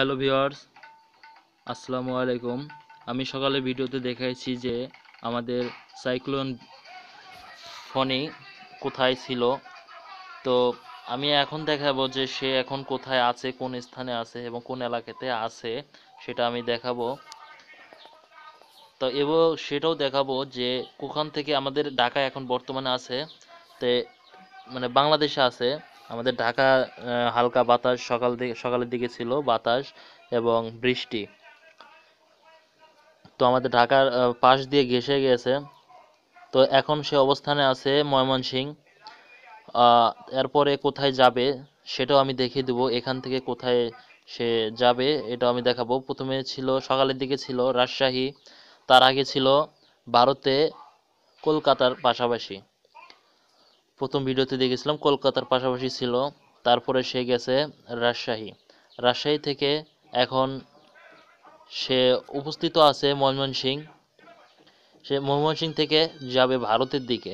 hello viewers আসসালামু আলাইকুম আমি সকালে ভিডিওতে দেখাইছি যে আমাদের সাইক্লোন ফনি কোথায় ছিল তো আমি এখন দেখাবো যে সে এখন কোথায় আছে কোন স্থানে আছে এবং কোন এলাকাতে আছে সেটা আমি দেখাবো তো এবং সেটাও দেখাবো যে কোখান থেকে আমাদের ঢাকায় এখন বর্তমানে আছে তে মানে বাংলাদেশে আছে আমাদের ঢাকা হালকা বাতাস সকাল দিকে সকালের দিকে ছিল বাতাস এবং বৃষ্টি তো আমাদের ঢাকার পাশ দিয়ে ঘেসে গেছে তো এখন সে অবস্থানে আছে ময়মনসিং এরপরে কোথায় যাবে সেটাও আমি দেখিয়ে দেবো এখান থেকে কোথায় সে যাবে এটাও আমি দেখাবো প্রথমে ছিল সকালের দিকে ছিল রাজশাহী তার আগে ছিল ভারতে কলকাতার পাশাপাশি প্রথম ভিডিওতে দেখেছিলাম কলকাতার পাশাপাশি ছিল তারপরে সে গেছে রাজশাহী রাজশাহী থেকে এখন সে উপস্থিত আছে ময়মনসিং সে ময়মনসিং থেকে যাবে ভারতের দিকে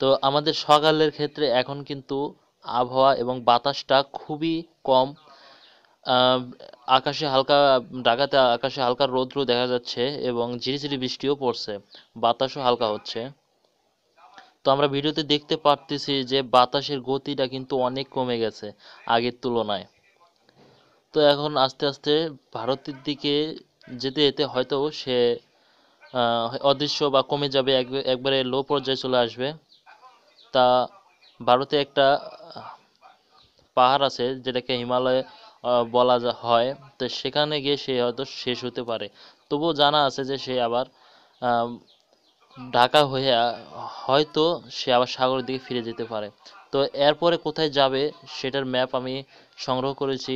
তো আমাদের সকালের ক্ষেত্রে এখন কিন্তু আবহাওয়া এবং বাতাসটা খুবই কম আকাশে হালকা ঢাকাতে আকাশে হালকা রৌদ্র দেখা যাচ্ছে এবং ঝিরিঝিরি বৃষ্টিও পড়ছে বাতাসও হালকা হচ্ছে তো আমরা ভিডিওতে দেখতে পারতেছি যে বাতাসের গতিটা কিন্তু অনেক কমে গেছে আগের তুলনায় তো এখন আস্তে আস্তে ভারতের দিকে যেতে যেতে হয়তো সে অদৃশ্য বা কমে যাবে একবারে লো পর্যায়ে চলে আসবে তা ভারতে একটা পাহাড় আছে যেটাকে হিমালয় বলা হয় তো সেখানে গিয়ে সে হয়তো শেষ হতে পারে তবুও জানা আছে যে সে আবার ঢাকা হয়ে হয়তো সে আবার সাগরের দিকে ফিরে যেতে পারে তো এরপরে কোথায় যাবে সেটার ম্যাপ আমি সংগ্রহ করেছি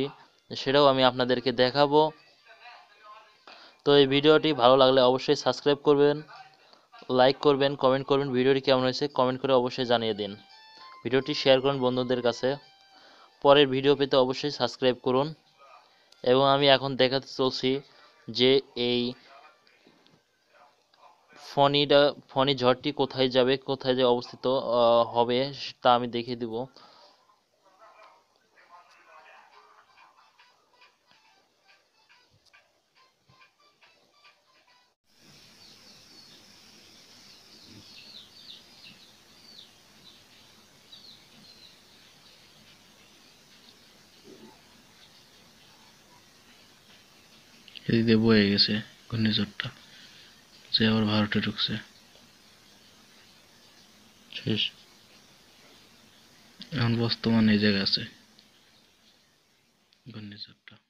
সেটাও আমি আপনাদেরকে দেখাবো তো এই ভিডিওটি ভালো লাগলে অবশ্যই সাবস্ক্রাইব করবেন লাইক করবেন কমেন্ট করবেন ভিডিওটি কেমন হয়েছে কমেন্ট করে অবশ্যই জানিয়ে দিন ভিডিওটি শেয়ার করুন বন্ধুদের কাছে পরের ভিডিও পেতে অবশ্যই সাবস্ক্রাইব করুন এবং আমি এখন দেখাতে চলছি যে এই ফণিটা ফণি ঝড়টি কোথায় যাবে কোথায় যে অবস্থিত হবে তা আমি দেখিয়ে দিব দেবো হয়ে গেছে ঘূর্ণিঝড়টা সে আবার ভারতে ঢুকছে শেষ এখন বর্তমানে এই জায়গা আছে ঘূর্ণিঝড়টা